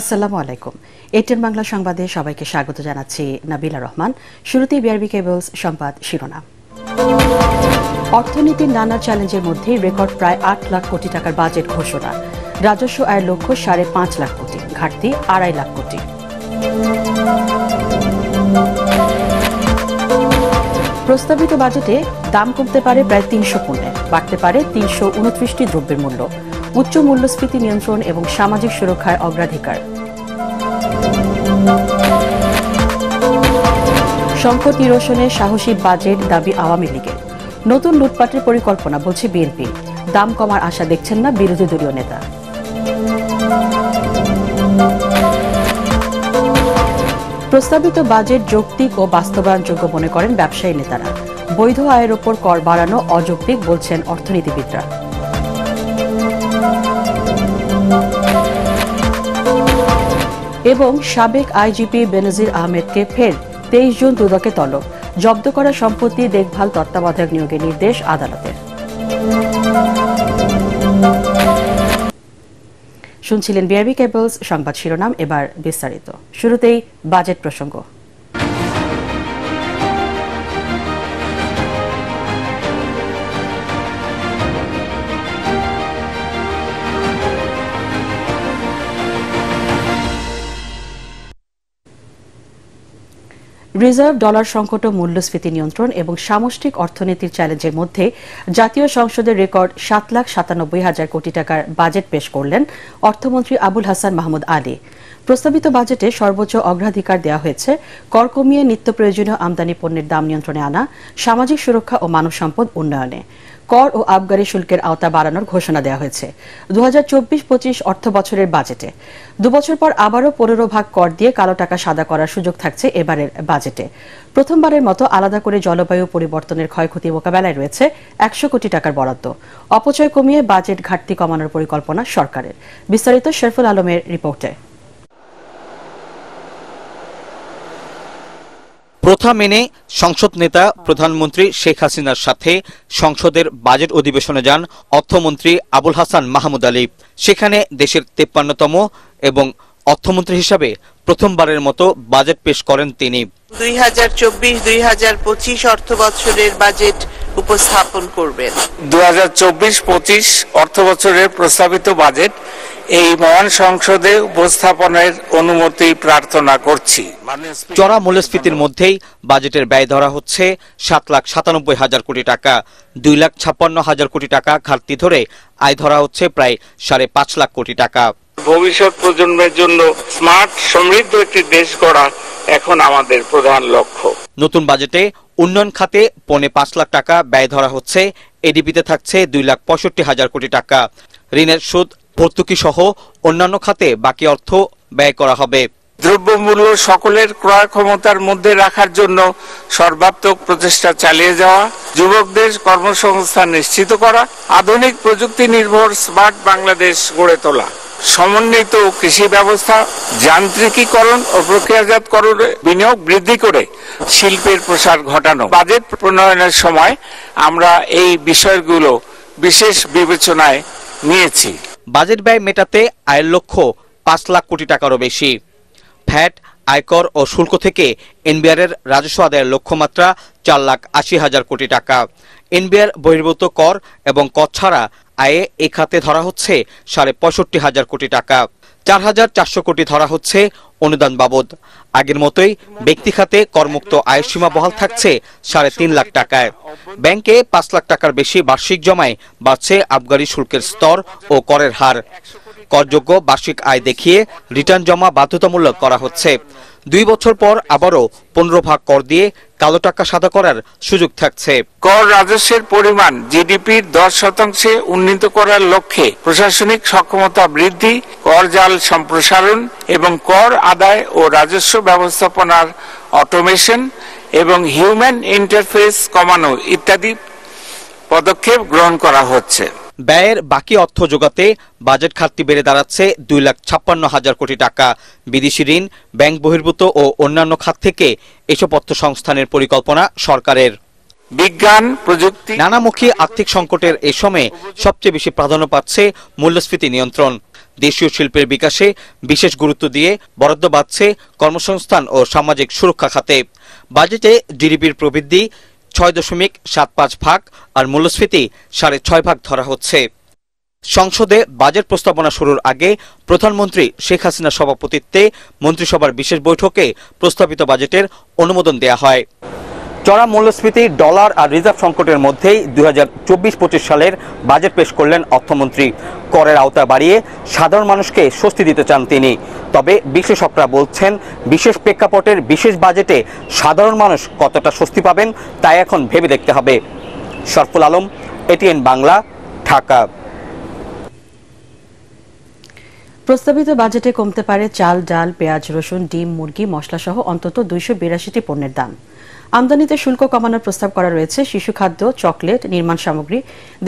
আসসালামু আলাইকুম এটিএন বাংলা সংবাদে সবাইকে স্বাগত জানাচ্ছি নাবিলা রহমান শুরুতেই বিআরবি কেবলস সংবাদ শিরোনাম অর্থনীতির নানা চ্যালেঞ্জের মধ্যে রেকর্ড প্রায় আট লাখ কোটি টাকার বাজেট ঘোষণা রাজস্ব আয়ের লক্ষ্য সাড়ে পাঁচ লাখ কোটি ঘাটতি আড়াই লাখ কোটি প্রস্তাবিত বাজেটে দাম কমতে পারে প্রায় তিনশো পণ্যে বাড়তে পারে তিনশো উনত্রিশটি দ্রব্যের মূল্য উচ্চ মূল্যস্ফীতি নিয়ন্ত্রণ এবং সামাজিক সুরক্ষায় অগ্রাধিকার সংকট নিরসনে সাহসী বাজেট দাবি আওয়ামী লীগের নতুন লুটপাটের পরিকল্পনা বলছে বিএনপি দাম কমার আশা দেখছেন না বিরোধী দলীয় নেতা প্রস্তাবিত বাজেট যৌক্তিক ও বাস্তবায়নযোগ্য মনে করেন ব্যবসায়ী নেতারা বৈধ আয়ের ওপর কর বাড়ানো অযৌক্তিক বলছেন অর্থনীতিবিদরা এবং সাবেক আইজিপি বেনজির আহমেদকে ফের তেইশ জুন দুদকে তলব জব্দ করা সম্পত্তি দেখভাল তত্ত্বাবধায়ক নিয়োগের নির্দেশ আদালতের শুনছিলেন বিআরবি কেবলস সংবাদ শিরোনাম এবার বিস্তারিত শুরুতেই বাজেট প্রসঙ্গ রিজার্ভ ডলার সংকট ও মূল্যস্ফীতি নিয়ন্ত্রণ এবং সামষ্টিক অর্থনীতির চ্যালেঞ্জের মধ্যে জাতীয় সংসদের রেকর্ড সাত লাখ সাতানব্বই হাজার কোটি টাকার বাজেট পেশ করলেন অর্থমন্ত্রী আবুল হাসান মাহমুদ আলী প্রস্তাবিত বাজেটে সর্বোচ্চ অগ্রাধিকার দেওয়া হয়েছে কর কমিয়ে নিত্য প্রয়োজনীয় আমদানি পণ্যের দাম নিয়ন্ত্রণে আনা সামাজিক সুরক্ষা ও মানব সম্পদ উন্নয়নে কর ও আবগারি শুল্কের আওতা বাড়ানোর ঘোষণা দেওয়া হয়েছে দু হাজার চব্বিশ পঁচিশ অর্থ বছরের বাজেটে দুবছর পর আবারও পনেরো ভাগ কর দিয়ে কালো টাকা সাদা করার সুযোগ থাকছে এবারের বাজেটে প্রথমবারের মতো আলাদা করে জলবায়ু পরিবর্তনের ক্ষয়ক্ষতি মোকাবেলায় রয়েছে একশো কোটি টাকার বরাদ্দ অপচয় কমিয়ে বাজেট ঘাটতি কমানোর পরিকল্পনা সরকারের বিস্তারিত শেরফুল আলমের রিপোর্টে প্রথা মেনে সংসদ নেতা প্রধানমন্ত্রী শেখ হাসিনার সাথে সংসদের বাজেট অধিবেশনে যান অর্থমন্ত্রী আবুল হাসান মাহমুদ আলী সেখানে দেশের তেপ্পান্নতম এবং অর্থমন্ত্রী হিসাবে প্রথমবারের মতো বাজেট পেশ করেন তিনি দুই হাজার চব্বিশ দুই হাজার পঁচিশ অর্থ বছরের বাজেট উপস্থাপন করবেন দু হাজার চব্বিশ পঁচিশ অর্থ বছরের প্রস্তাবিত বাজেট এই মহান সংসদে উপস্থাপনের অনুমতি প্রার্থনা করছি চড়া মূল্যস্ফীতির মধ্যেই বাজেটের ব্যয় ধরা হচ্ছে সাত লাখ সাতানব্বই হাজার কোটি টাকা দুই লাখ ছাপ্পান্ন হাজার কোটি টাকা ঘাটতি ধরে আয় ধরা হচ্ছে প্রায় সাড়ে পাঁচ লাখ কোটি টাকা ভবিষ্যৎ প্রজন্মের জন্য স্মার্ট সমৃদ্ধ একটি দেশ গড়া এখন আমাদের প্রধান লক্ষ্য নতুন বাজেটে উন্নয়ন খাতে পৌনে পাঁচ লাখ টাকা ব্যয় ধরা হচ্ছে এডিপিতে থাকছে দুই লাখ পঁয়ষট্টি হাজার কোটি টাকা ঋণের সুদ ভর্তুকি সহ অন্যান্য খাতে বাকি অর্থ ব্যয় করা হবে দ্রব্যমূল্য সকলের ক্রয় ক্ষমতার মধ্যে রাখার জন্য সর্বাত্মক প্রচেষ্টা চালিয়ে যাওয়া যুবকদের কর্মসংস্থান নিশ্চিত করা আধুনিক প্রযুক্তি নির্ভর স্মার্ট বাংলাদেশ গড়ে তোলা সমন্বিত কৃষি ব্যবস্থা যান্ত্রিকীকরণ ও প্রক্রিয়াজাতকরণে বিনিয়োগ বৃদ্ধি করে শিল্পের প্রসার ঘটানো বাজেট প্রণয়নের সময় আমরা এই বিষয়গুলো বিশেষ বিবেচনায় নিয়েছি বাজেট ব্যয় মেটাতে আয়ের লক্ষ্য পাঁচ লাখ কোটি টাকারও বেশি ফ্যাট আয়কর ও শুল্ক থেকে এনবিআরের রাজস্ব আদায়ের লক্ষ্যমাত্রা চার লাখ আশি হাজার কোটি টাকা এনবিআর বহির্ভূত কর এবং কর ছাড়া আয়ে এ খাতে ধরা হচ্ছে সাড়ে পঁয়ষট্টি হাজার কোটি টাকা চার হাজার চারশো কোটি ধরা হচ্ছে অনুদান বাবদ আগের মতোই ব্যক্তি খাতে কর্মুক্ত আয়ের সীমা বহাল থাকছে সাড়ে তিন লাখ টাকায় ব্যাংকে পাঁচ লাখ টাকার বেশি বার্ষিক জমায় বাড়ছে আবগারি শুল্কের স্তর ও করের হার করযোগ্য বার্ষিক আয় দেখিয়ে রিটার্ন জমা বাধ্যতামূলক করা হচ্ছে দুই বছর পর আবারও পনেরো ভাগ কর দিয়ে কালো টাকা সাদা করার সুযোগ থাকছে কর রাজস্বের পরিমাণ জিডিপির দশ শতাংশে উন্নীত করার লক্ষ্যে প্রশাসনিক সক্ষমতা বৃদ্ধি কর জাল সম্প্রসারণ এবং কর আদায় ও রাজস্ব ব্যবস্থাপনার অটোমেশন এবং হিউম্যান ইন্টারফেস কমানো ইত্যাদি পদক্ষেপ গ্রহণ করা হচ্ছে ব্যয়ের বাকি অর্থ যোগাতে বাজেট ঘাটতি বেড়ে দাঁড়াচ্ছে দুই লাখ ছাপ্পান্ন হাজার কোটি টাকা বিদেশি ঋণ ব্যাংক বহির্ভূত ও অন্যান্য খাত থেকে এসব অর্থ সংস্থানের পরিকল্পনা সরকারের বিজ্ঞান প্রযুক্তি নানামুখী আর্থিক সংকটের এ সময়ে সবচেয়ে বেশি প্রাধান্য পাচ্ছে মূল্যস্ফীতি নিয়ন্ত্রণ দেশীয় শিল্পের বিকাশে বিশেষ গুরুত্ব দিয়ে বরাদ্দ বাড়ছে কর্মসংস্থান ও সামাজিক সুরক্ষা খাতে বাজেটে জিডিপির প্রবৃদ্ধি ছয় দশমিক সাত পাঁচ ভাগ আর মূল্যস্ফীতি সাড়ে ছয় ভাগ ধরা হচ্ছে সংসদে বাজেট প্রস্তাবনা শুরুর আগে প্রধানমন্ত্রী শেখ হাসিনার সভাপতিত্বে মন্ত্রিসভার বিশেষ বৈঠকে প্রস্তাবিত বাজেটের অনুমোদন দেয়া হয় চড়া মূল্যস্ফীতি ডলার আর রিজার্ভ সংকটের মধ্যেই দুই হাজার সালের বাজেট পেশ করলেন অর্থমন্ত্রী করের আওতা বাড়িয়ে সাধারণ মানুষকে স্বস্তি দিতে চান তিনি তবে বিশেষকরা বলছেন বিশেষ প্রেক্ষাপটের বিশেষ বাজেটে সাধারণ মানুষ কতটা স্বস্তি পাবেন তাই এখন ভেবে দেখতে হবে শরফুল আলম এটিএন বাংলা ঢাকা প্রস্তাবিত বাজেটে কমতে পারে চাল ডাল পেঁয়াজ রসুন ডিম মুরগি মশলাসহ অন্তত দুইশো বিরাশিটি পণ্যের দাম আমদানিতে শুল্ক কমানোর প্রস্তাব করা রয়েছে শিশু খাদ্য চকলেট নির্মাণ সামগ্রী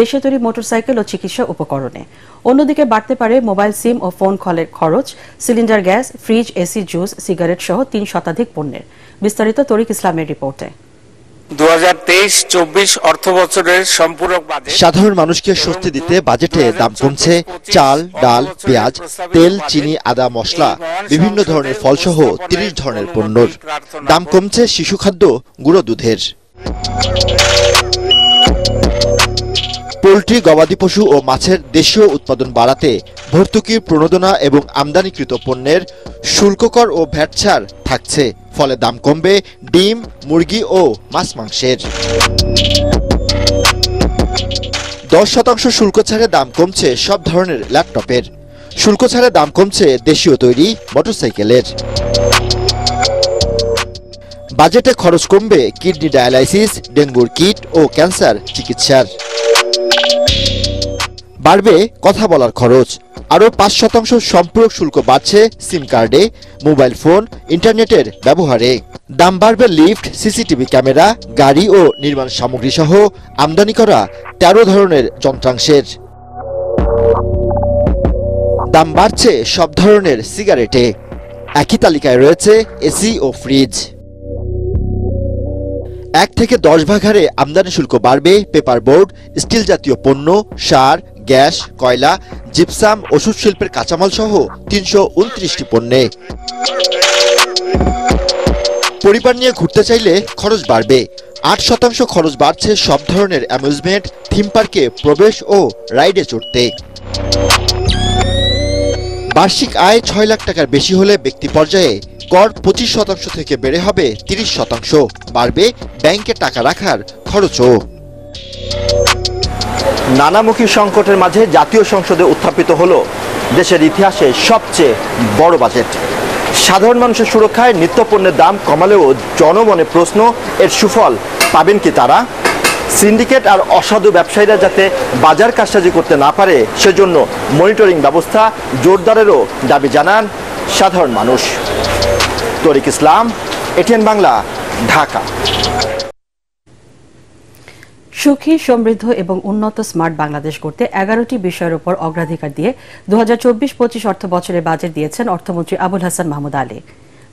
দেশে তৈরি মোটরসাইকেল ও চিকিৎসা উপকরণে অন্যদিকে বাড়তে পারে মোবাইল সিম ও ফোন কলের খরচ cylinder gas fridge AC juice cigarette সহ তিন শতাধিক পণ্যের বিস্তারিত তরিক ইসলামের রিপোর্টে সাধারণ মানুষকে স্বস্তি দিতে বাজেটে দাম কমছে চাল ডাল পেঁয়াজ তেল চিনি আদা মশলা বিভিন্ন ধরনের ফলসহ তিরিশ ধরনের পণ্যর দাম কমছে শিশু খাদ্য গুঁড়ো দুধের পোলট্রি গবাদি পশু ও মাছের দেশীয় উৎপাদন বাড়াতে ভর্তুকির প্রণোদনা এবং আমদানিকৃত পণ্যের শুল্ককর ও ভ্যাটছাড় থাকছে ফলে দাম কমবে ডিম মুরগি ও মাছ মাংসের দশ শতাংশ শুল্ক ছাড়ে দাম কমছে সব ধরনের ল্যাপটপের শুল্ক ছাড়ে দাম কমছে দেশীয় তৈরি মোটরসাইকেলের বাজেটে খরচ কমবে কিডনি ডায়ালাইসিস ডেঙ্গুর কিট ও ক্যান্সার চিকিৎসার বাড়বে কথা বলার খরচ আরও পাঁচ শতাংশ সম্পূরক শুল্ক বাড়ছে সিম কার্ডে মোবাইল ফোন ইন্টারনেটের ব্যবহারে দাম বাড়বে লিফট সিসিটিভি ক্যামেরা গাড়ি ও নির্মাণ সামগ্রী সহ আমদানি করা তেরো ধরনের যন্ত্রাংশের দাম বাড়ছে সব ধরনের সিগারেটে একই তালিকায় রয়েছে এসি ও ফ্রিজ এক থেকে দশ ভাগ হারে আমদানি শুল্ক বাড়বে পেপার বোর্ড স্টিল জাতীয় পণ্য সার গ্যাস কয়লা জিপসাম ওষুধ শিল্পের কাঁচামাল সহ তিনশো উনত্রিশটি পণ্যে পরিবার নিয়ে ঘুরতে চাইলে খরচ বাড়বে আট শতাংশ খরচ বাড়ছে সব ধরনের অ্যামিউজমেন্ট থিম পার্কে প্রবেশ ও রাইডে চড়তে বার্ষিক আয় ছয় লাখ টাকার বেশি হলে ব্যক্তি পর্যায়ে কর পঁচিশ শতাংশ থেকে বেড়ে হবে তিরিশ শতাংশ বাড়বে ব্যাংকে টাকা রাখার খরচও নানামুখী সংকটের মাঝে জাতীয় সংসদে উত্থাপিত হল দেশের ইতিহাসে সবচেয়ে বড় বাজেট সাধারণ মানুষের সুরক্ষায় নিত্যপণ্যের দাম কমালেও জনমনে প্রশ্ন এর সুফল পাবেন কি তারা সিন্ডিকেট আর অসাধু ব্যবসায়ীরা যাতে বাজার কাজসাজি করতে না পারে সেজন্য মনিটরিং ব্যবস্থা জোরদারেরও দাবি জানান সাধারণ মানুষ তরিক ইসলাম এটিএন বাংলা ঢাকা সুখী সমৃদ্ধ এবং উন্নত স্মার্ট বাংলাদেশ করতে এগারোটি বিষয়ের উপর অগ্রাধিকার দিয়ে দু হাজার চব্বিশ পঁচিশ অর্থ বছরে বাজেট দিয়েছেন অর্থমন্ত্রী আবুল হাসান মাহমুদ আলী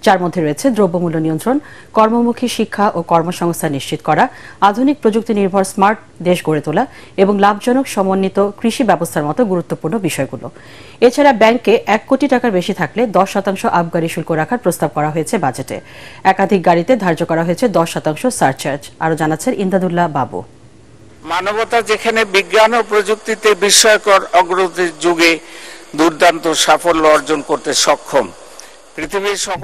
যার মধ্যে রয়েছে দ্রব্যমূল্য নিয়ন্ত্রণ কর্মমুখী শিক্ষা ও কর্মসংস্থান নিশ্চিত করা আধুনিক প্রযুক্তি নির্ভর স্মার্ট দেশ গড়ে তোলা এবং লাভজনক সমন্বিত কৃষি ব্যবস্থার মতো গুরুত্বপূর্ণ বিষয়গুলো এছাড়া ব্যাংকে এক কোটি টাকার বেশি থাকলে দশ শতাংশ আবগারি শুল্ক রাখার প্রস্তাব করা হয়েছে বাজেটে একাধিক গাড়িতে ধার্য করা হয়েছে দশ শতাংশ সারচার্জ আরও জানাচ্ছেন ইন্দাদুল্লাহ বাবু মানবতা যেখানে বিজ্ঞান ও প্রযুক্তিতে বিস্ময়কর অগ্রগতির যুগে দুর্দান্ত সাফল্য অর্জন করতে সক্ষম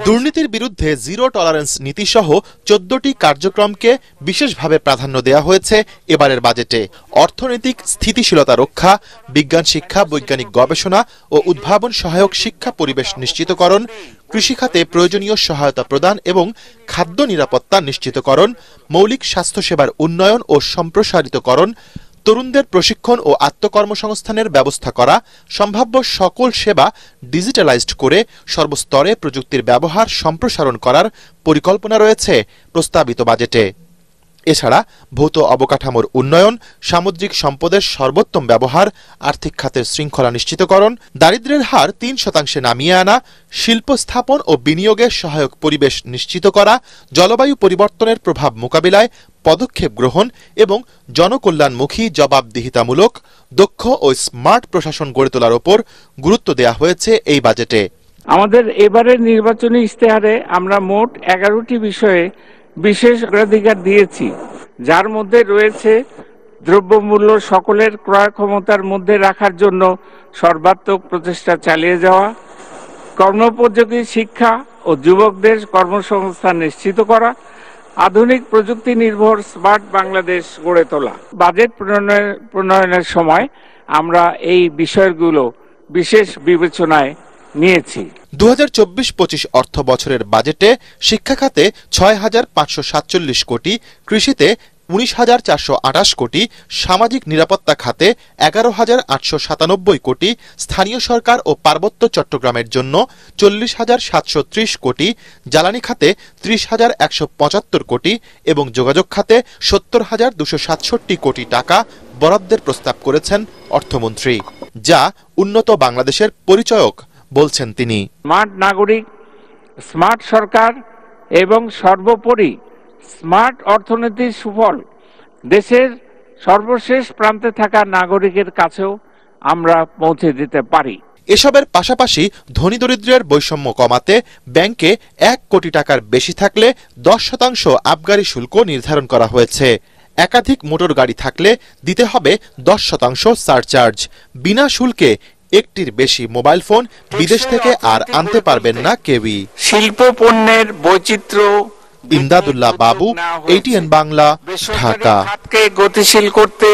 দুর্নীতির বিরুদ্ধে জিরো টলারেন্স নীতি সহ চোদ্দটি কার্যক্রমকে বিশেষভাবে প্রাধান্য দেওয়া হয়েছে এবারের বাজেটে অর্থনৈতিক স্থিতিশীলতা রক্ষা বিজ্ঞান শিক্ষা বৈজ্ঞানিক গবেষণা ও উদ্ভাবন সহায়ক শিক্ষা পরিবেশ নিশ্চিতকরণ কৃষিখাতে প্রয়োজনীয় সহায়তা প্রদান এবং খাদ্য নিরাপত্তা নিশ্চিতকরণ মৌলিক স্বাস্থ্যসেবার উন্নয়ন ও সম্প্রসারিতকরণ তরুণদের প্রশিক্ষণ ও আত্মকর্মসংস্থানের ব্যবস্থা করা সম্ভাব্য সকল সেবা ডিজিটালাইজড করে সর্বস্তরে প্রযুক্তির ব্যবহার সম্প্রসারণ করার পরিকল্পনা রয়েছে প্রস্তাবিত বাজেটে এছাড়া ভৌত অবকাঠামোর উন্নয়ন সামুদ্রিক সম্পদের সর্বোত্তম ব্যবহার আর্থিক খাতের শৃঙ্খলা নিশ্চিতকরণ দারিদ্র্যের হার তিন শতাংশে নামিয়ে আনা শিল্প স্থাপন ও বিনিয়োগের সহায়ক পরিবেশ নিশ্চিত করা জলবায়ু পরিবর্তনের প্রভাব মোকাবিলায় পদক্ষেপ গ্রহণ এবং জনকল্যাণমুখী জবাবদিহিতামূলক দক্ষ ও স্মার্ট প্রশাসন গড়ে তোলার ওপর গুরুত্ব দেওয়া হয়েছে এই বাজেটে আমাদের এবারের নির্বাচনী ইশতেহারে আমরা মোট এগারোটি বিষয়ে বিশেষ অগ্রাধিকার দিয়েছি যার মধ্যে রয়েছে দ্রব্যমূল্য সকলের ক্রয় ক্ষমতার মধ্যে রাখার জন্য সর্বাত্মক প্রচেষ্টা চালিয়ে যাওয়া কর্মোপযোগী শিক্ষা ও যুবকদের কর্মসংস্থান নিশ্চিত করা আধুনিক প্রযুক্তি নির্ভর স্মার্ট বাংলাদেশ গড়ে তোলা বাজেট প্রণয়নের সময় আমরা এই বিষয়গুলো বিশেষ বিবেচনায় নিয়েছি দু হাজার চব্বিশ পঁচিশ অর্থ বছরের বাজেটে শিক্ষা খাতে ছয় হাজার পাঁচশো সাতচল্লিশ কোটি কৃষিতে উনিশ হাজার চারশো আঠাশ কোটি সামাজিক নিরাপত্তা খাতে এগারো হাজার আটশো সাতানব্বই কোটি স্থানীয় সরকার ও পার্বত্য চট্টগ্রামের জন্য চল্লিশ হাজার সাতশো ত্রিশ কোটি জ্বালানি খাতে ত্রিশ হাজার একশো পঁচাত্তর কোটি এবং যোগাযোগ খাতে সত্তর হাজার দুশো সাতষট্টি কোটি টাকা বরাদ্দের প্রস্তাব করেছেন অর্থমন্ত্রী যা উন্নত বাংলাদেশের পরিচয়ক বলছেন তিনি স্মার্ট নাগরিক স্মার্ট সরকার এবং সর্বোপরি স্মার্ট অর্থনীতির সুফল দেশের সর্বশেষ প্রান্তে থাকা নাগরিকের কাছেও আমরা পৌঁছে দিতে পারি এসবের পাশাপাশি ধনী দরিদ্রের বৈষম্য কমাতে ব্যাংকে এক কোটি টাকার বেশি থাকলে দশ শতাংশ আবগারি শুল্ক নির্ধারণ করা হয়েছে একাধিক মোটর গাড়ি থাকলে দিতে হবে দশ শতাংশ সারচার্জ বিনা শুল্কে একটির বেশি মোবাইল ফোন বিদেশ থেকে আর আনতে পারবেন না কেউই শিল্প পণ্যের বৈচিত্র্য ইমদাদুল্লাহ বাবু এটিএন বাংলা ঢাকা গতিশীল করতে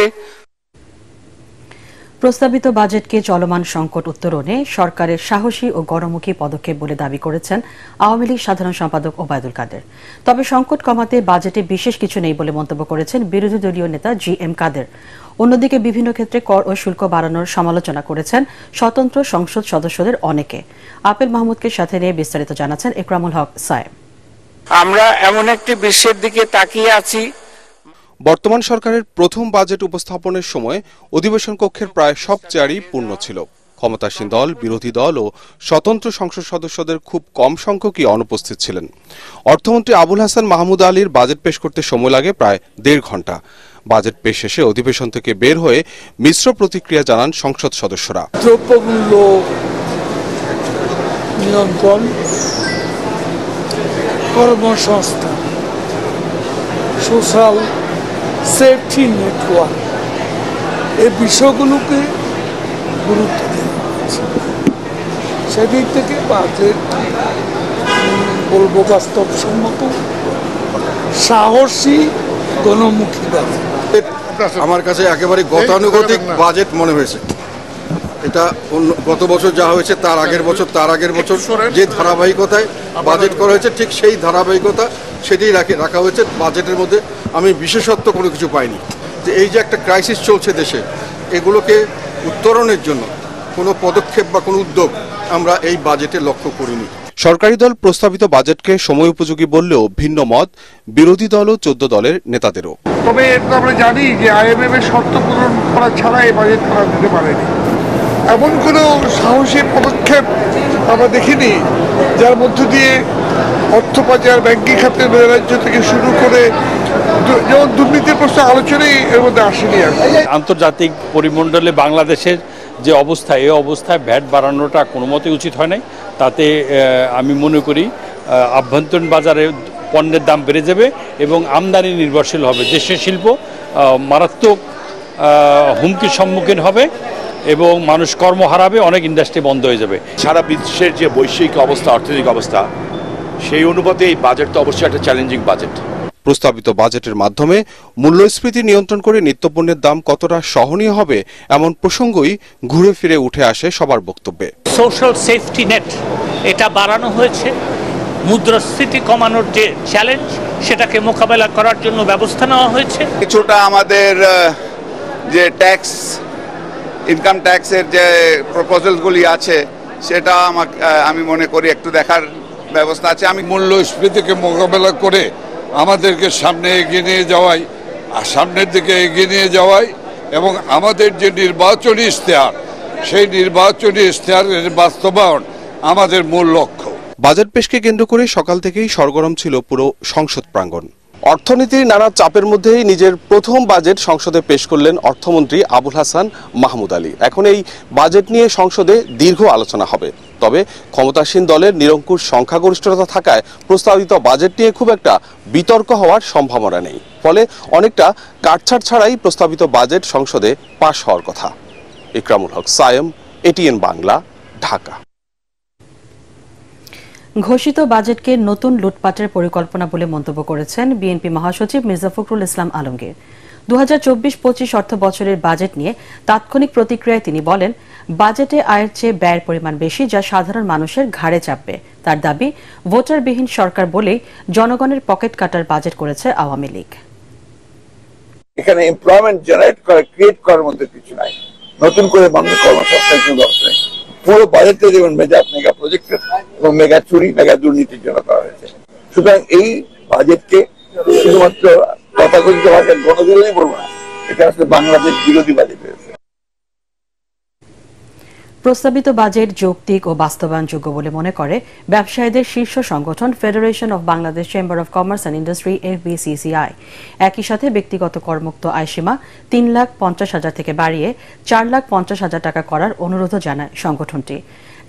প্রস্তাবিত বাজেটকে চলমান সংকট উত্তরণে সরকারের সাহসী ও গণমুখী পদক্ষেপ বলে দাবি করেছেন আওয়ামী লীগ সাধারণ সম্পাদক ওবায়দুল কাদের তবে সংকট কমাতে বাজেটে বিশেষ কিছু নেই বলে মন্তব্য করেছেন বিরোধী দলীয় নেতা জি এম কাদের অন্যদিকে বিভিন্ন ক্ষেত্রে কর ও শুল্ক বাড়ানোর সমালোচনা করেছেন স্বতন্ত্র সংসদ সদস্যদের অনেকে আপেল মাহমুদকে সাথে নিয়ে বিস্তারিত জানাচ্ছেন একরামুল হক সাহেব আমরা এমন একটি বিশ্বের দিকে তাকিয়ে আছি বর্তমান সরকারের প্রথম বাজেট উপস্থাপনের সময় অধিবেশন কক্ষের প্রায় সব চেয়ারই পূর্ণ ছিল ক্ষমতাসীন দল বিরোধী দল ও স্বতন্ত্র সংসদ সদস্যদের খুব কম সংখ্যকই অনুপস্থিত ছিলেন অর্থমন্ত্রী আবুল হাসান মাহমুদ আলীর বাজেট পেশ করতে সময় লাগে প্রায় দেড় ঘন্টা বাজেট পেশ শেষে অধিবেশন থেকে বের হয়ে মিশ্র প্রতিক্রিয়া জানান সংসদ সদস্যরা দ্রব্যমূল্য নিয়ন্ত্রণ সোশ্যাল সেফটি নেটওয়ার্ক এই বিষয়গুলোকে গুরুত্ব দেওয়া সেদিক থেকে বাজেট বলবো বাস্তবসম্মত সাহসী গণমুখী আমার কাছে একেবারে গতানুগতিক বাজেট মনে হয়েছে এটা অন্য গত বছর যা হয়েছে তার আগের বছর তার আগের বছর যে ধারাবাহিকতায় বাজেট করা হয়েছে ঠিক সেই ধারাবাহিকতা সেটাই রাখে রাখা হয়েছে বাজেটের মধ্যে আমি বিশেষত্ব কোনো কিছু পাইনি যে এই যে একটা ক্রাইসিস চলছে দেশে এগুলোকে উত্তরণের জন্য কোনো পদক্ষেপ বা কোনো উদ্যোগ আমরা এই বাজেটে লক্ষ্য করিনি সরকারি দল প্রস্তাবিত বাজেটকে সময় উপযোগী বললেও ভিন্ন মত বিরোধী দল ও চোদ্দ দলের নেতাদেরও তবে আমরা জানি যে আইএমএফ এর শর্ত পূরণ করা ছাড়া এই বাজেট করা যেতে পারেনি এমন কোনো সাহসী পদক্ষেপ আমরা দেখিনি যার মধ্য দিয়ে অর্থ পাচার ব্যাংকিং খাতের নৈরাজ্য থেকে শুরু করে যেমন দুর্নীতির প্রশ্ন আলোচনাই এর মধ্যে আসেনি আন্তর্জাতিক পরিমণ্ডলে বাংলাদেশের যে অবস্থা এই অবস্থায় ভ্যাট বাড়ানোটা কোনো মতে উচিত হয় নাই তাতে আমি মনে করি আভ্যন্তরীণ বাজারে পণ্যের দাম বেড়ে যাবে এবং আমদানি নির্ভরশীল হবে দেশের শিল্প মারাত্মক হুমকির সম্মুখীন হবে এবং মানুষ কর্ম হারাবে অনেক ইন্ডাস্ট্রি বন্ধ হয়ে যাবে সারা বিশ্বের যে বৈশ্বিক অবস্থা অর্থনৈতিক অবস্থা সেই অনুপাতে এই বাজেট তো অবশ্যই একটা চ্যালেঞ্জিং বাজেট প্রস্তাবিত বাজেটের মাধ্যমে মূল্যস্ফীতি নিয়ন্ত্রণ করে নিত্যপণ্যের দাম কতটা সহনীয় হবে এমন প্রসঙ্গই ঘুরে ফিরে উঠে আসে সবার বক্তব্যে সোশ্যাল সেফটি নেট এটা বাড়ানো হয়েছে মুদ্রাস্ফীতি কমানোর যে চ্যালেঞ্জ সেটাকে মোকাবেলা করার জন্য ব্যবস্থা নেওয়া হয়েছে কিছুটা আমাদের যে ট্যাক্স ইনকাম ট্যাক্সের যে প্রপোজালগুলি আছে সেটা আমাকে আমি মনে করি একটু দেখার ব্যবস্থা আছে আমি মূল্যস্ফীতিকে মোকাবেলা করে আমাদেরকে সামনে এগিয়ে নিয়ে যাওয়াই সামনের দিকে এগিয়ে নিয়ে যাওয়াই এবং আমাদের যে নির্বাচনী ইশতেহার সেই নির্বাচনী ইশতেহারের বাস্তবায়ন আমাদের মূল লক্ষ্য বাজেট পেশকে কেন্দ্র করে সকাল থেকেই সরগরম ছিল পুরো সংসদ প্রাঙ্গণ অর্থনীতির নানা চাপের মধ্যেই নিজের প্রথম বাজেট সংসদে পেশ করলেন অর্থমন্ত্রী আবুল হাসান মাহমুদ আলী এখন এই বাজেট নিয়ে সংসদে দীর্ঘ আলোচনা হবে তবে ক্ষমতাসীন দলের নিরঙ্কুশ সংখ্যাগরিষ্ঠতা থাকায় প্রস্তাবিত বাজেট নিয়ে খুব একটা বিতর্ক হওয়ার সম্ভাবনা নেই ফলে অনেকটা কাটছাড় ছাড়াই প্রস্তাবিত বাজেট সংসদে পাশ হওয়ার কথা ইকরামুল হক সায়েম এটিএন বাংলা ঢাকা ঘোষিত বাজেটকে নতুন লুটপাটের পরিকল্পনা বলে মন্তব্য করেছেন বিএনপি মহাসচিব মির্জা ফখরুল ইসলাম আলমগীর দু হাজার চব্বিশ পঁচিশ অর্থ বছরের বাজেট নিয়ে তাৎক্ষণিক প্রতিক্রিয়ায় তিনি বলেন বাজেটে আয়ের চেয়ে ব্যয়ের পরিমাণ বেশি যা সাধারণ মানুষের ঘাড়ে চাপবে তার দাবি ভোটারবিহীন সরকার বলেই জনগণের পকেট কাটার বাজেট করেছে আওয়ামী লীগ এখানে এমপ্লয়মেন্ট জেনারেট করে ক্রিয়েট করার মধ্যে কিছু নাই নতুন করে মানুষ কর্মসংস্থান ব্যবস্থা পুরো বাজেটটা যেমন মেগা মেগা প্রজেক্টের এবং মেগা চুরি মেগা দুর্নীতির জন্য করা হয়েছে সুতরাং এই বাজেটকে শুধুমাত্র তথাকথিত ভাষায় গণজলেই বলবো না এটা আসলে বাংলাদেশ বিরোধী বাজেট হয়েছে প্রস্তাবিত বাজেট যৌক্তিক ও বাস্তবায়নযোগ্য বলে মনে করে ব্যবসায়ীদের শীর্ষ সংগঠন federation of Bangladesh chamber of commerce and industry FBCCI একই সাথে ব্যক্তিগত করমুক্ত আয়সীমা তিন লাখ পঞ্চাশ হাজার থেকে বাড়িয়ে চার লাখ পঞ্চাশ হাজার টাকা করার অনুরোধও জানায় সংগঠনটি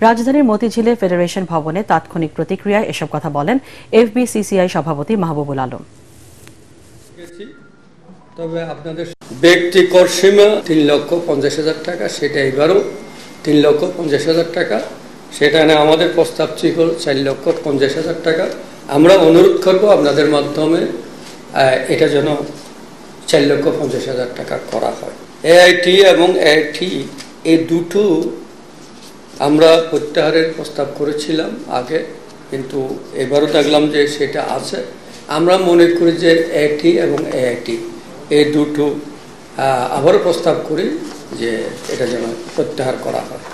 রাজধানীর মতিঝিলে ফেডারেশন ভবনে তাৎক্ষণিক প্রতিক্রিয়ায় এসব কথা বলেন এফবিসিসিআই সভাপতি মাহবুবুল আলম তবে আপনাদের ব্যক্তি কর সীমা তিন লক্ষ পঞ্চাশ হাজার টাকা সেটা এবারও তিন লক্ষ পঞ্চাশ হাজার টাকা সেখানে আমাদের প্রস্তাব ছিল চার লক্ষ পঞ্চাশ হাজার টাকা আমরা অনুরোধ করব আপনাদের মাধ্যমে এটা যেন চার লক্ষ পঞ্চাশ হাজার টাকা করা হয় এআইটি এবং এআইটি এই দুটো আমরা প্রত্যাহারের প্রস্তাব করেছিলাম আগে কিন্তু এবারও দেখলাম যে সেটা আছে আমরা মনে করি যে এটি এবং এআইটি এই দুটো আবারও প্রস্তাব করি যে এটা যেন প্রত্যাহার করা হয়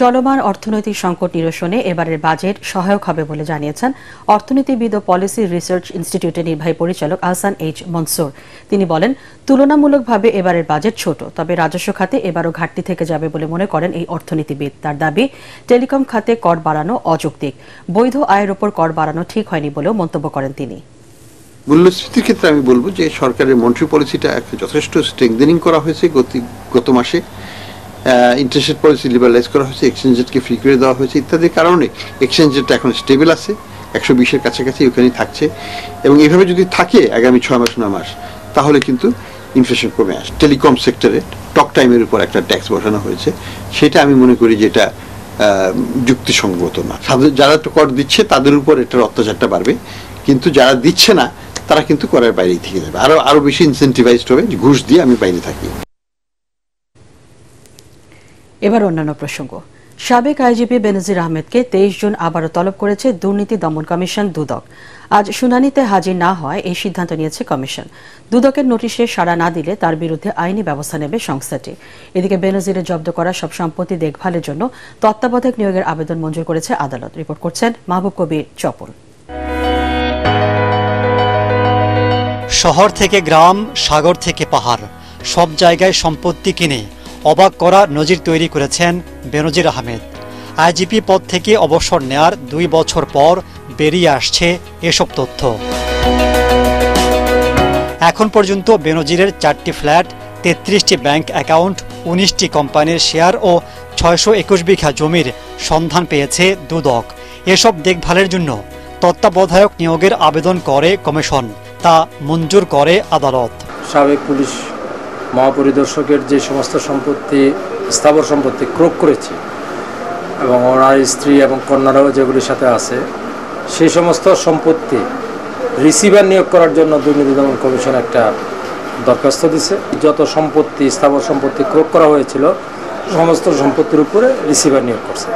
চলমান অর্থনৈতিক সংকট নিরসনে এবারের বাজেট সহায়ক হবে বলে জানিয়েছেন অর্থনীতিবিদ ও পলিসি রিসার্চ ইনস্টিটিউটের নির্বাহী পরিচালক আহসান এইচ মনসুর তিনি বলেন তুলনামূলকভাবে এবারের বাজেট ছোট তবে রাজস্ব খাতে এবারও ঘাটতি থেকে যাবে বলে মনে করেন এই অর্থনীতিবিদ তার দাবি টেলিকম খাতে কর বাড়ানো অযৌক্তিক বৈধ আয়ের ওপর কর বাড়ানো ঠিক হয়নি বলেও মন্তব্য করেন তিনি মূল্যস্ফীতির ক্ষেত্রে আমি বলবো যে সরকারের মন্ট্রি পলিসিটা একটা যথেষ্ট স্ট্রেংদেনিং করা হয়েছে গতি গত মাসে ইন্টারেস্ট রেট পলিসি লিবারালাইজ করা হয়েছে এক্সচেঞ্জ রেটকে ফ্রি করে দেওয়া হয়েছে ইত্যাদির কারণে এক্সচেঞ্জ রেটটা এখন স্টেবল আছে একশো বিশের কাছাকাছি ওখানেই থাকছে এবং এভাবে যদি থাকে আগামী ছয় মাস নয় মাস তাহলে কিন্তু ইনফ্লেশন কমে আসে টেলিকম সেক্টরে টক টাইমের উপর একটা ট্যাক্স বসানো হয়েছে সেটা আমি মনে করি যেটা যুক্তিসঙ্গত না যারা কর দিচ্ছে তাদের উপর এটার অত্যাচারটা বাড়বে কিন্তু যারা দিচ্ছে না তারা কিন্তু করার বাইরে থেকে যাবে আরো আরো বেশি ইনসেন্টিভাইজড হবে ঘুষ দিয়ে আমি বাইরে থাকি এবার অন্যান্য প্রসঙ্গ সাবেক আইজিপি বেনজির আহমেদকে তেইশ জুন আবারও তলব করেছে দুর্নীতি দমন কমিশন দুদক আজ শুনানিতে হাজির না হয় এই সিদ্ধান্ত নিয়েছে কমিশন দুদকের নোটিশে সাড়া না দিলে তার বিরুদ্ধে আইনি ব্যবস্থা নেবে সংস্থাটি এদিকে বেনজিরে জব্দ করা সব সম্পত্তি দেখভালের জন্য তত্ত্বাবধায়ক নিয়োগের আবেদন মঞ্জুর করেছে আদালত রিপোর্ট করছেন মাহবুব কবির চপল শহর থেকে গ্রাম সাগর থেকে পাহাড় সব জায়গায় সম্পত্তি কিনে অবাক করা নজির তৈরি করেছেন বেনজির আহমেদ আইজিপি পদ থেকে অবসর নেয়ার দুই বছর পর বেরিয়ে আসছে এসব তথ্য এখন পর্যন্ত বেনজিরের চারটি ফ্ল্যাট তেত্রিশটি ব্যাংক অ্যাকাউন্ট উনিশটি কোম্পানির শেয়ার ও ছয়শো একুশ বিঘা জমির সন্ধান পেয়েছে দুদক এসব দেখভালের জন্য তত্ত্বাবধায়ক নিয়োগের আবেদন করে কমিশন তা মঞ্জুর করে আদালত সাবেক পুলিশ মহাপরিদর্শকের যে সমস্ত সম্পত্তি স্থাবর সম্পত্তি ক্রোক করেছে এবং ওনার স্ত্রী এবং কন্যারাও যেগুলির সাথে আছে সেই সমস্ত সম্পত্তি রিসিভার নিয়োগ করার জন্য দুর্নীতি দমন কমিশন একটা দরখাস্ত দিছে যত সম্পত্তি স্থাবর সম্পত্তি ক্রোক করা হয়েছিল সমস্ত সম্পত্তির উপরে রিসিভার নিয়োগ করছে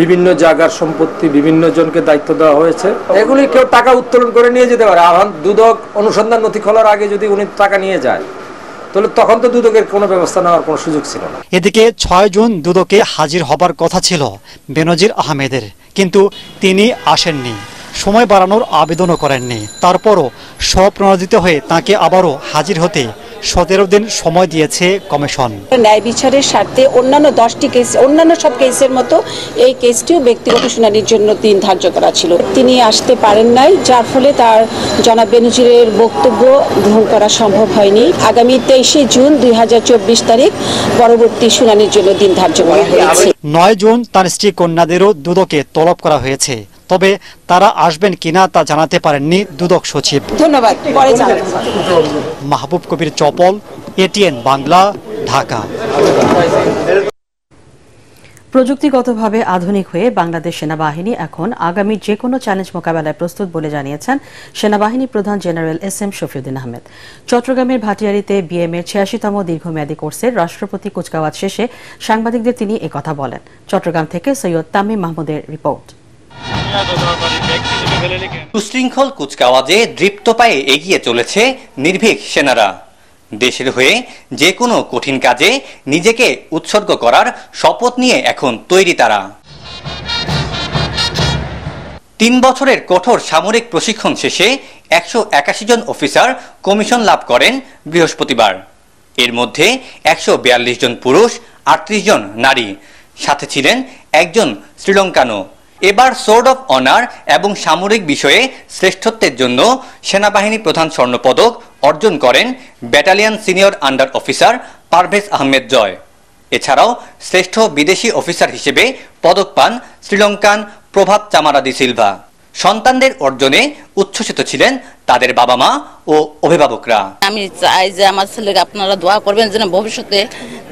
বিভিন্ন জায়গার সম্পত্তি বিভিন্ন জনকে দায়িত্ব দেওয়া হয়েছে এগুলি কেউ টাকা উত্তোলন করে নিয়ে যেতে পারে আহ্বান দুদক অনুসন্ধান নথি খোলার আগে যদি উনি টাকা নিয়ে যায় তাহলে তখন তো দুদকের কোনো ব্যবস্থা নেওয়ার কোনো সুযোগ ছিল না এদিকে ছয় জুন দুদকে হাজির হবার কথা ছিল বেনজির আহমেদের কিন্তু তিনি আসেননি সময় বাড়ানোর আবেদনও করেননি তারপরও স্বপ্রণোদিত হয়ে তাকে আবারও হাজির হতে সতেরো দিন সময় দিয়েছে কমিশন ন্যায় বিচারের স্বার্থে অন্যান্য দশটি কেস অন্যান্য সব কেসের মতো এই কেসটিও ব্যক্তিগত শুনানির জন্য দিন ধার্য করা ছিল তিনি আসতে পারেন নাই যার ফলে তার জনাব বেনজিরের বক্তব্য গ্রহণ করা সম্ভব হয়নি আগামী তেইশে জুন দুই হাজার চব্বিশ তারিখ পরবর্তী শুনানির জন্য দিন ধার্য করা হয়েছে নয় জুন তার স্ত্রী কন্যাদেরও দুদকে তলব করা হয়েছে তবে তারা আসবেন কিনা তা জানাতে পারেননি দুদক সচিব ধন্যবাদ মাহবুব কবির চপল এটিএন বাংলা ঢাকা প্রযুক্তিগতভাবে আধুনিক হয়ে বাংলাদেশ সেনাবাহিনী এখন আগামী যে কোনো চ্যালেঞ্জ মোকাবেলায় প্রস্তুত বলে জানিয়েছেন সেনাবাহিনী প্রধান general S M Shafiuddin Ahmed চট্টগ্রামের ভাটিয়ারিতে বিএম এর ছিয়াশিতম দীর্ঘমেয়াদী কোর্সের রাষ্ট্রপতি কুচকাওয়াজ শেষে সাংবাদিকদের তিনি কথা বলেন চট্টগ্রাম থেকে সৈয়দ তামিম মাহমুদের রিপোর্ট সুশৃঙ্খল কুচকাওয়াজে দৃপ্ত পায়ে এগিয়ে চলেছে নির্ভীক সেনারা দেশের হয়ে যে কোনো কঠিন কাজে নিজেকে উৎসর্গ করার শপথ নিয়ে এখন তৈরি তারা তিন বছরের কঠোর সামরিক প্রশিক্ষণ শেষে একশো একাশি জন অফিসার কমিশন লাভ করেন বৃহস্পতিবার এর মধ্যে একশো বিয়াল্লিশ জন পুরুষ আটত্রিশ জন নারী সাথে ছিলেন একজন শ্রীলঙ্কানও এবার সোর্ড অফ অনার এবং সামরিক বিষয়ে শ্রেষ্ঠত্বের জন্য সেনাবাহিনী প্রধান স্বর্ণপদক অর্জন করেন battalion senior under officer Parvez Ahmed Joy এছাড়াও শ্রেষ্ঠ বিদেশি অফিসার হিসেবে পদক পান শ্রীলঙ্কান প্রভাব চামারাদি সিলভা সন্তানদের অর্জনে উচ্ছ্বসিত ছিলেন তাদের বাবা মা ও অভিভাবকরা আমি চাই যে আমার ছেলেকে আপনারা দোয়া করবেন যেন ভবিষ্যতে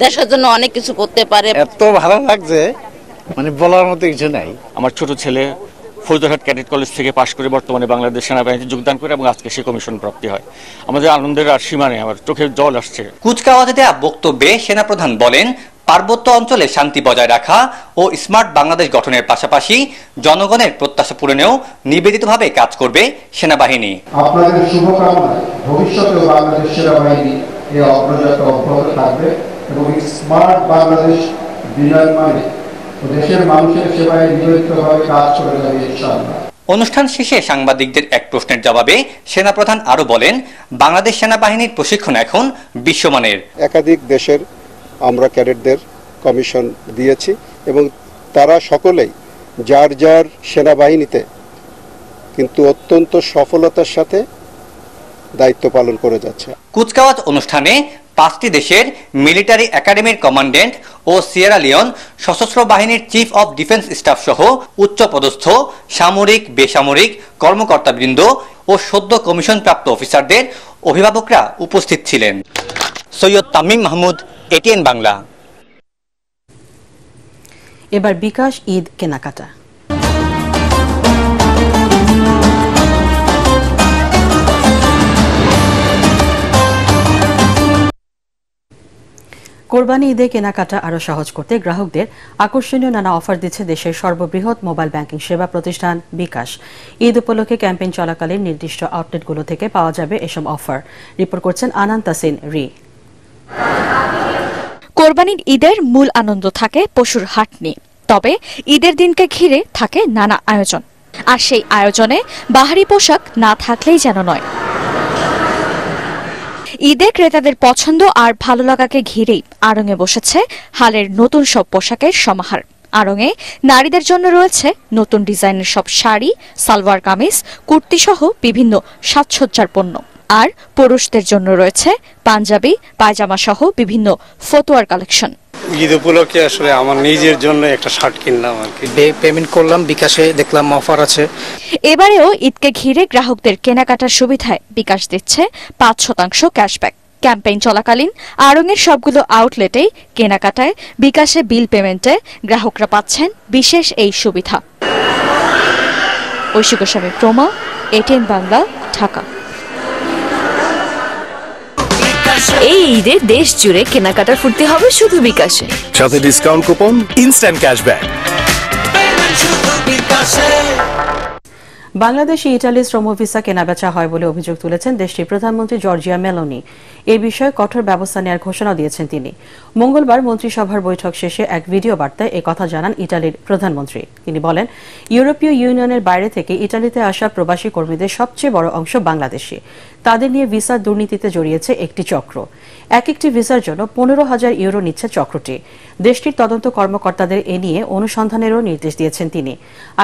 দেশের জন্য অনেক কিছু করতে পারে এত ভালো লাগছে মানে বলার মতো কিছু নাই আমার ছোট ছেলে ফৌজদারহাট ক্যাডেট কলেজ থেকে পাশ করে বর্তমানে বাংলাদেশ সেনাবাহিনীতে যোগদান করে এবং আজকে সে কমিশন প্রাপ্তি হয় আমাদের আনন্দের আর সীমা নেই আমার চোখে জল আসছে কুচকাওয়াজে দেয়া বক্তব্যে সেনাপ্রধান বলেন পার্বত্য অঞ্চলে শান্তি বজায় রাখা ও স্মার্ট বাংলাদেশ গঠনের পাশাপাশি জনগণের প্রত্যাশা পূরণেও নিবেদিতভাবে কাজ করবে সেনাবাহিনী আপনাদের শুভকামনা বাংলাদেশ সেনাবাহিনী এই অগ্রযাত্রা অব্যাহত থাকবে এবং স্মার্ট বাংলাদেশ অনুষ্ঠান শেষে সাংবাদিকদের এক প্রশ্নের জবাবে সেনাপ্রধান আরও বলেন বাংলাদেশ সেনাবাহিনীর প্রশিক্ষণ এখন বিশ্বমানের একাধিক দেশের আমরা ক্যাডেটদের কমিশন দিয়েছি এবং তারা সকলেই যার যার সেনাবাহিনীতে কিন্তু অত্যন্ত সফলতার সাথে দায়িত্ব পালন করে যাচ্ছে কুচকাওয়াত অনুষ্ঠানে পাঁচটি দেশের মিলিটারি একাডেমির কমান্ডেন্ট ও সিয়েরা লিওন সশস্ত্র বাহিনীর চিফ অব ডিফেন্স স্টাফ সহ উচ্চপদস্থ সামরিক বেসামরিক কর্মকর্তাবৃন্দ ও সদ্য কমিশন প্রাপ্ত অফিসারদের অভিভাবকরা উপস্থিত ছিলেন সৈয়দ তামিম মাহমুদ এটিএন বাংলা এবার বিকাশ ঈদ কেনাকাটা কোরবানি ঈদে কেনাকাটা আরও সহজ করতে গ্রাহকদের আকর্ষণীয় নানা অফার দিচ্ছে দেশের সর্ববৃহৎ মোবাইল ব্যাংকিং সেবা প্রতিষ্ঠান বিকাশ ঈদ উপলক্ষে ক্যাম্পেইন চলাকালীন নির্দিষ্ট আউটলেটগুলো থেকে পাওয়া যাবে এসব অফার রিপোর্ট করছেন আনান তাসিন রি কোরবানির ঈদের মূল আনন্দ থাকে পশুর হাট নিয়ে তবে ঈদের দিনকে ঘিরে থাকে নানা আয়োজন আর সেই আয়োজনে বাহারি পোশাক না থাকলেই যেন নয় ঈদে ক্রেতাদের পছন্দ আর ভালো লাগাকে ঘিরেই আড়ঙে বসেছে হালের নতুন সব পোশাকের সমাহার আড়ঙে নারীদের জন্য রয়েছে নতুন ডিজাইনের সব শাড়ি সালোয়ার কামিজ কুর্তি সহ বিভিন্ন সাজসজ্জার পণ্য আর পুরুষদের জন্য রয়েছে পাঞ্জাবি পায়জামা সহ বিভিন্ন ফতোয়ার কালেকশন ঈদ উপলক্ষে আসলে আমার নিজের জন্য একটা শার্ট কিনলাম আর কি পেমেন্ট করলাম বিকাশে দেখলাম অফার আছে এবারেও ঈদকে ঘিরে গ্রাহকদের কেনাকাটার সুবিধায় বিকাশ দিচ্ছে পাঁচ শতাংশ ক্যাশব্যাক ক্যাম্পেইন চলাকালীন আড়ংয়ের সবগুলো আউটলেটেই কেনাকাটায় বিকাশে বিল পেমেন্টে গ্রাহকরা পাচ্ছেন বিশেষ এই সুবিধা ঐশী গোস্বামী প্রমা এটিএন বাংলা ঢাকা এই ঈদে দেশ জুড়ে কেনাকাটা ফুটতে হবে শুধু বিকাশে সাথে ডিসকাউন্ট কুপন ইনস্ট্যান্ট ক্যাশব্যাক বাংলাদেশে ইটালির শ্রম ভিসা কেনাবেচা হয় বলে অভিযোগ তুলেছেন দেশটির প্রধানমন্ত্রী জর্জিয়া মেলোনি এ বিষয়ে কঠোর ব্যবস্থা নেওয়ার ঘোষণা দিয়েছেন তিনি মঙ্গলবার মন্ত্রিসভার বৈঠক শেষে এক ভিডিও বার্তায় কথা জানান ইটালির প্রধানমন্ত্রী তিনি বলেন ইউরোপীয় ইউনিয়নের বাইরে থেকে ইটালিতে আসা প্রবাসী কর্মীদের সবচেয়ে বড় অংশ বাংলাদেশী তাদের নিয়ে ভিসা দুর্নীতিতে জড়িয়েছে একটি চক্র এক একটি ভিসার জন্য পনেরো হাজার ইউরো নিচ্ছে চক্রটি দেশটির তদন্ত কর্মকর্তাদের এ নিয়ে অনুসন্ধানেরও নির্দেশ দিয়েছেন তিনি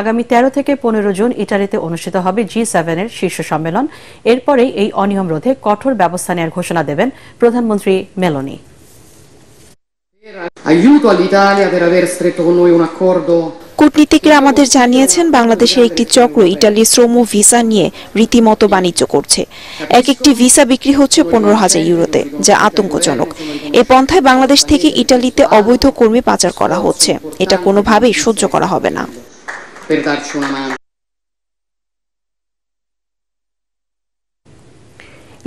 আগামী ১৩ থেকে পনেরো জুন ইটালিতে অনুষ্ঠিত হবে জি সেভেনের শীর্ষ সম্মেলন এরপরেই এই অনিয়ম রোধে কঠোর ব্যবস্থা নেওয়ার ঘোষণা দেবেন প্রধানমন্ত্রী Meloni aiuto all'Italia per aver stretto con noi un accordo কূটনীতিকরা আমাদের জানিয়েছেন বাংলাদেশের একটি চক্র ইটালির শ্রম ভিসা নিয়ে রীতিমতো বাণিজ্য করছে এক একটি ভিসা বিক্রি হচ্ছে পনেরো হাজার ইউরোতে যা আতঙ্কজনক এ পন্থায় বাংলাদেশ থেকে ইটালিতে অবৈধ কর্মী পাচার করা হচ্ছে এটা কোনোভাবেই সহ্য করা হবে না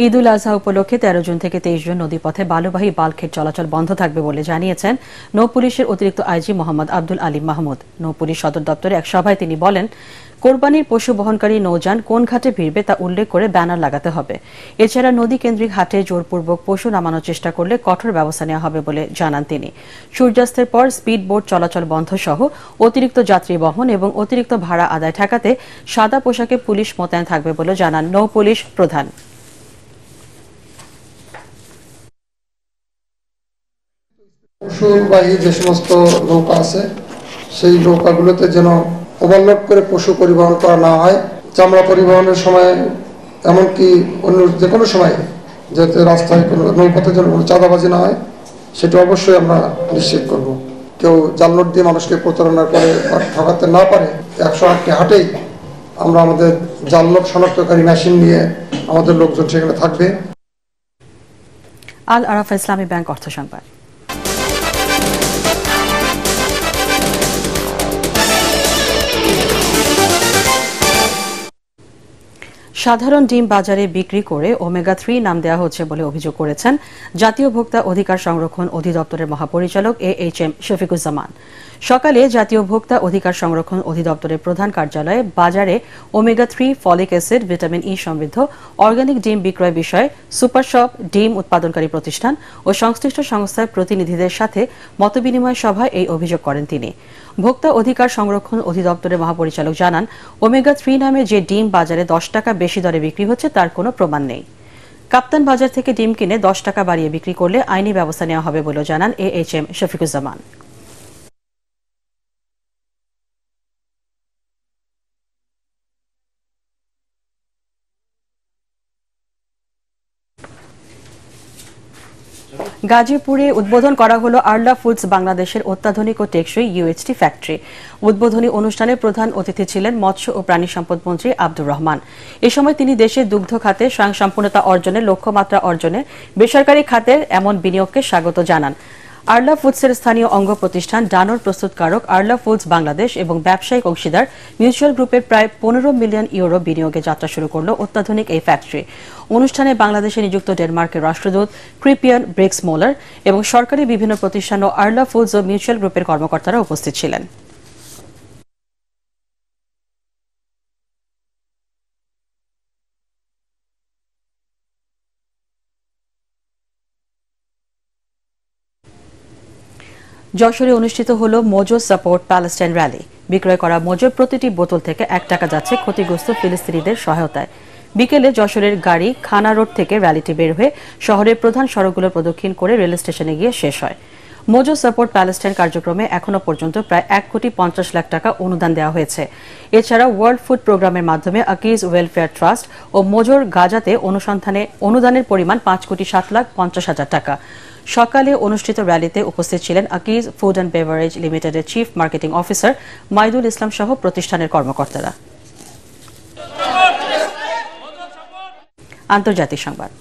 ঈদ উল আজহা উপলক্ষে তেরো জুন থেকে তেইশ জুন নদীপথে বালুবাহী বালখেট চলাচল বন্ধ থাকবে বলে জানিয়েছেন নৌ পুলিশের অতিরিক্ত আইজি মোহাম্মদ আব্দুল আলী মাহমুদ নৌ পুলিশ সদর দপ্তরে এক সভায় তিনি বলেন কোরবানির পশু বহনকারী নৌযান কোন ঘাটে ভিড়বে তা উল্লেখ করে ব্যানার লাগাতে হবে এছাড়া নদী কেন্দ্রিক হাটে জোরপূর্বক পশু নামানোর চেষ্টা করলে কঠোর ব্যবস্থা নেওয়া হবে বলে জানান তিনি সূর্যাস্তের পর স্পিড বোট চলাচল বন্ধ সহ অতিরিক্ত যাত্রী বহন এবং অতিরিক্ত ভাড়া আদায় ঠেকাতে সাদা পোশাকে পুলিশ মোতায়েন থাকবে বলে জানান নৌ পুলিশ প্রধান পশুবাহী যে সমস্ত নৌকা আছে সেই নৌকাগুলোতে যেন ওভারলোড করে পশু পরিবহন করা না হয় চামড়া পরিবহনের সময় এমনকি অন্য যে কোনো সময় যাতে রাস্তায় কোনো নৌপথে যেন কোনো চাঁদাবাজি না হয় সেটা অবশ্যই আমরা নিশ্চিত করব কেউ জাল নোট দিয়ে মানুষকে প্রতারণা করে ঠকাতে না পারে একশো আটটি হাটেই আমরা আমাদের জাল নোট শনাক্তকারী মেশিন নিয়ে আমাদের লোকজন সেখানে থাকবে আল আরাফা ইসলামী ব্যাংক অর্থ সংবাদ সাধারণ ডিম বাজারে বিক্রি করে ওমেগা থ্রি নাম দেওয়া হচ্ছে বলে অভিযোগ করেছেন জাতীয় ভোক্তা অধিকার সংরক্ষণ অধিদপ্তরের মহাপরিচালক এ এইচ এম শফিকুজ্জামান সকালে জাতীয় ভোক্তা অধিকার সংরক্ষণ অধিদপ্তরের প্রধান কার্যালয়ে বাজারে omega three folic acid vitamin E সমৃদ্ধ অর্গানিক ডিম বিক্রয় বিষয়ে সুপার শপ ডিম উৎপাদনকারী প্রতিষ্ঠান ও সংশ্লিষ্ট সংস্থার প্রতিনিধিদের সাথে মতবিনিময় সভায় এই অভিযোগ করেন তিনি ভোক্তা অধিকার সংরক্ষণ অধিদপ্তরের মহাপরিচালক জানান ওমেগা থ্রি নামে যে ডিম বাজারে দশ টাকা বেশি দরে বিক্রি হচ্ছে তার কোনো প্রমাণ নেই কাপ্তান বাজার থেকে ডিম কিনে দশ টাকা বাড়িয়ে বিক্রি করলে আইনি ব্যবস্থা নেওয়া হবে বলে জানান এ এইচ এম শফিকুজ্জামান গাজীপুরে উদ্বোধন করা হলো আরলা ফুডস বাংলাদেশের অত্যাধুনিক ও টেকসই ইউএইচটি ফ্যাক্টরি উদ্বোধনী অনুষ্ঠানে প্রধান অতিথি ছিলেন মৎস্য ও প্রাণী সম্পদ মন্ত্রী আব্দুর রহমান এ সময় তিনি দেশের দুগ্ধ খাতে স্বয়ংসম্পূর্ণতা অর্জনে লক্ষ্যমাত্রা অর্জনে বেসরকারি খাতের এমন বিনিয়োগকে স্বাগত জানান আরলা ফুডসের স্থানীয় অঙ্গ প্রতিষ্ঠান ডানোর প্রস্তুতকারক আরলা ফুডস বাংলাদেশ এবং ব্যবসায়িক অংশীদার মিউচুয়াল গ্রুপের প্রায় পনেরো মিলিয়ন ইউরো বিনিয়োগে যাত্রা শুরু করল অত্যাধুনিক এই ফ্যাক্টরি অনুষ্ঠানে বাংলাদেশে নিযুক্ত ডেনমার্কের রাষ্ট্রদূত ক্রিপিয়ান ব্রিক্স মোলার এবং সরকারি বিভিন্ন প্রতিষ্ঠান ও আরলা ফুডস ও মিউচুয়াল গ্রুপের কর্মকর্তারা উপস্থিত ছিলেন যশোরে অনুষ্ঠিত হল মোজো সাপোর্ট প্যালেস্টাইন র্যালি বিক্রয় করা মোজোর প্রতিটি বোতল থেকে এক টাকা যাচ্ছে ক্ষতিগ্রস্ত ফিলিস্তিনিদের সহায়তায় বিকেলে যশোরের গাড়ি খানা রোড থেকে র্যালিটি বের হয়ে শহরের প্রধান সড়কগুলো প্রদক্ষিণ করে রেল স্টেশনে গিয়ে শেষ হয় মোজো সাপোর্ট প্যালেস্টাইন কার্যক্রমে এখনও পর্যন্ত প্রায় এক কোটি পঞ্চাশ লাখ টাকা অনুদান দেওয়া হয়েছে এছাড়া ওয়ার্ল্ড ফুড প্রোগ্রামের মাধ্যমে আকিজ ওয়েলফেয়ার ট্রাস্ট ও মোজোর গাজাতে অনুসন্ধানে অনুদানের পরিমাণ পাঁচ কোটি সাত লাখ পঞ্চাশ হাজার টাকা সকালে অনুষ্ঠিত র্যালিতে উপস্থিত ছিলেন আকিজ ফুড অ্যান্ড বেভারেজ লিমিটেডের chief marketing officer Maidul Islam সহ প্রতিষ্ঠানের কর্মকর্তারা আন্তর্জাতিক সংবাদ